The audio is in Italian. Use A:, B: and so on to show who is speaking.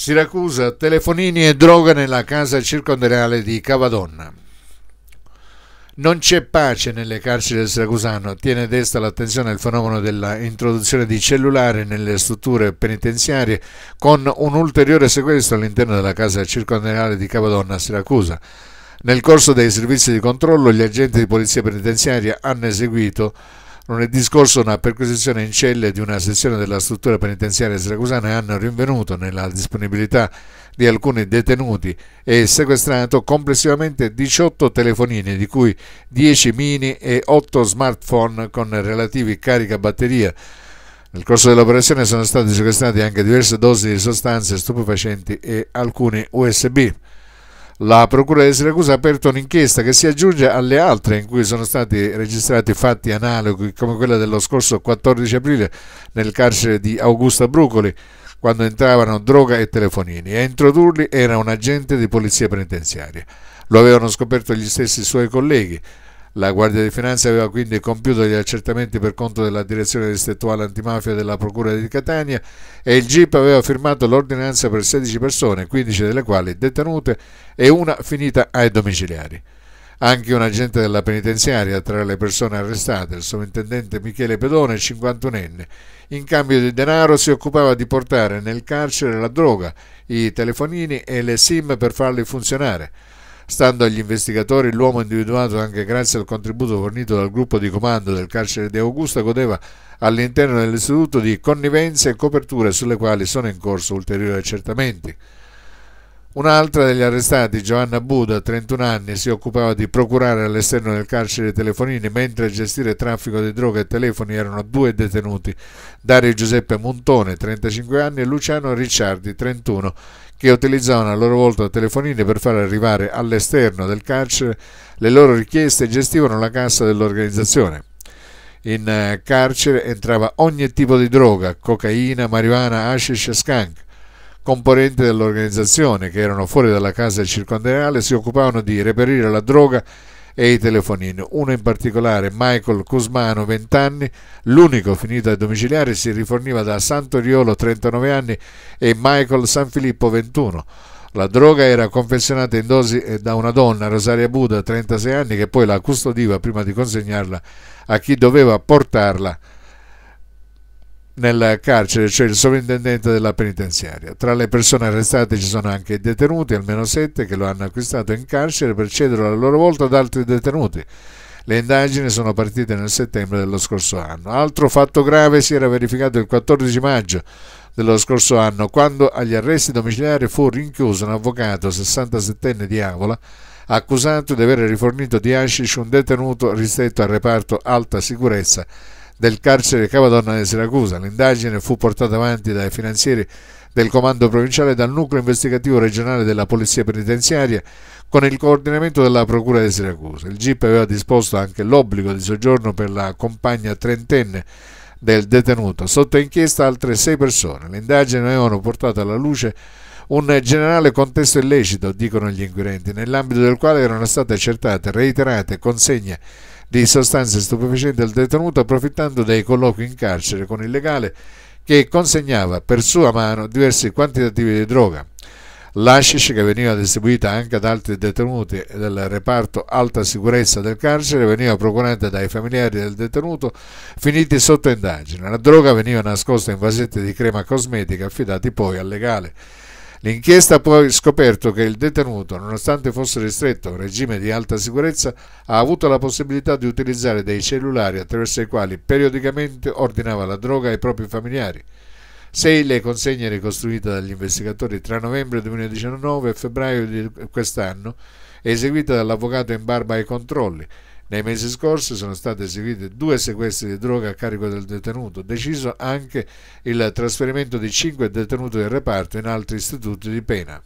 A: Siracusa, telefonini e droga nella casa circondariale di Cavadonna. Non c'è pace nelle carceri del Siracusano, tiene desta l'attenzione il fenomeno dell'introduzione di cellulari nelle strutture penitenziarie con un ulteriore sequestro all'interno della casa circondariale di Cavadonna a Siracusa. Nel corso dei servizi di controllo gli agenti di polizia penitenziaria hanno eseguito Lunedì scorso una perquisizione in celle di una sezione della struttura penitenziaria siracusana hanno rinvenuto nella disponibilità di alcuni detenuti e sequestrato complessivamente 18 telefonini, di cui 10 mini e 8 smartphone con relativi caricabatteria. Nel corso dell'operazione sono state sequestrate anche diverse dosi di sostanze stupefacenti e alcuni USB. La Procura di Siracusa ha aperto un'inchiesta che si aggiunge alle altre in cui sono stati registrati fatti analoghi come quella dello scorso 14 aprile nel carcere di Augusta Brucoli, quando entravano droga e telefonini a introdurli era un agente di polizia penitenziaria. Lo avevano scoperto gli stessi suoi colleghi. La Guardia di Finanza aveva quindi compiuto gli accertamenti per conto della Direzione Distrettuale Antimafia della Procura di Catania e il GIP aveva firmato l'ordinanza per 16 persone, 15 delle quali detenute e una finita ai domiciliari. Anche un agente della penitenziaria tra le persone arrestate, il sovrintendente Michele Pedone, 51enne, in cambio di denaro si occupava di portare nel carcere la droga, i telefonini e le SIM per farli funzionare. Stando agli investigatori, l'uomo individuato anche grazie al contributo fornito dal gruppo di comando del carcere di Augusta godeva all'interno dell'istituto di connivenze e coperture sulle quali sono in corso ulteriori accertamenti. Un'altra degli arrestati, Giovanna Buda, 31 anni, si occupava di procurare all'esterno del carcere telefonini, mentre gestire traffico di droga e telefoni erano due detenuti, Dario Giuseppe Montone, 35 anni, e Luciano Ricciardi, 31, che utilizzavano a loro volta telefonini per far arrivare all'esterno del carcere le loro richieste e gestivano la cassa dell'organizzazione. In eh, carcere entrava ogni tipo di droga, cocaina, marijuana, hashish e skunk componenti dell'organizzazione che erano fuori dalla casa circondariale si occupavano di reperire la droga e i telefonini. Uno in particolare, Michael Cusmano, 20 anni, l'unico finito ai domiciliari, si riforniva da Santoriolo, 39 anni, e Michael Sanfilippo, 21. La droga era confezionata in dosi eh, da una donna, Rosaria Buda, 36 anni, che poi la custodiva prima di consegnarla a chi doveva portarla nel carcere, cioè il sovrintendente della penitenziaria. Tra le persone arrestate ci sono anche i detenuti, almeno sette, che lo hanno acquistato in carcere per cedere a loro volta ad altri detenuti. Le indagini sono partite nel settembre dello scorso anno. Altro fatto grave si era verificato il 14 maggio dello scorso anno, quando agli arresti domiciliari fu rinchiuso un avvocato 67enne di Avola, accusato di aver rifornito di hashish un detenuto ristretto al reparto alta sicurezza del carcere Cavadonna di Siracusa. L'indagine fu portata avanti dai finanzieri del Comando Provinciale e dal Nucleo Investigativo Regionale della Polizia Penitenziaria con il coordinamento della Procura di Siracusa. Il GIP aveva disposto anche l'obbligo di soggiorno per la compagna trentenne del detenuto, sotto inchiesta altre sei persone. Le indagini avevano portato alla luce un generale contesto illecito, dicono gli inquirenti, nell'ambito del quale erano state accertate reiterate consegne di sostanze stupefacenti al detenuto approfittando dei colloqui in carcere con il legale che consegnava per sua mano diversi quantitativi di droga. L'ashish che veniva distribuita anche ad altri detenuti del reparto alta sicurezza del carcere veniva procurata dai familiari del detenuto finiti sotto indagine. La droga veniva nascosta in vasetti di crema cosmetica affidati poi al legale. L'inchiesta ha poi scoperto che il detenuto, nonostante fosse ristretto a un regime di alta sicurezza, ha avuto la possibilità di utilizzare dei cellulari attraverso i quali periodicamente ordinava la droga ai propri familiari. Sei le consegne ricostruite dagli investigatori tra novembre 2019 e febbraio di quest'anno, eseguite dall'avvocato in barba ai controlli, nei mesi scorsi sono stati eseguiti due sequestri di droga a carico del detenuto, deciso anche il trasferimento di cinque detenuti del reparto in altri istituti di pena.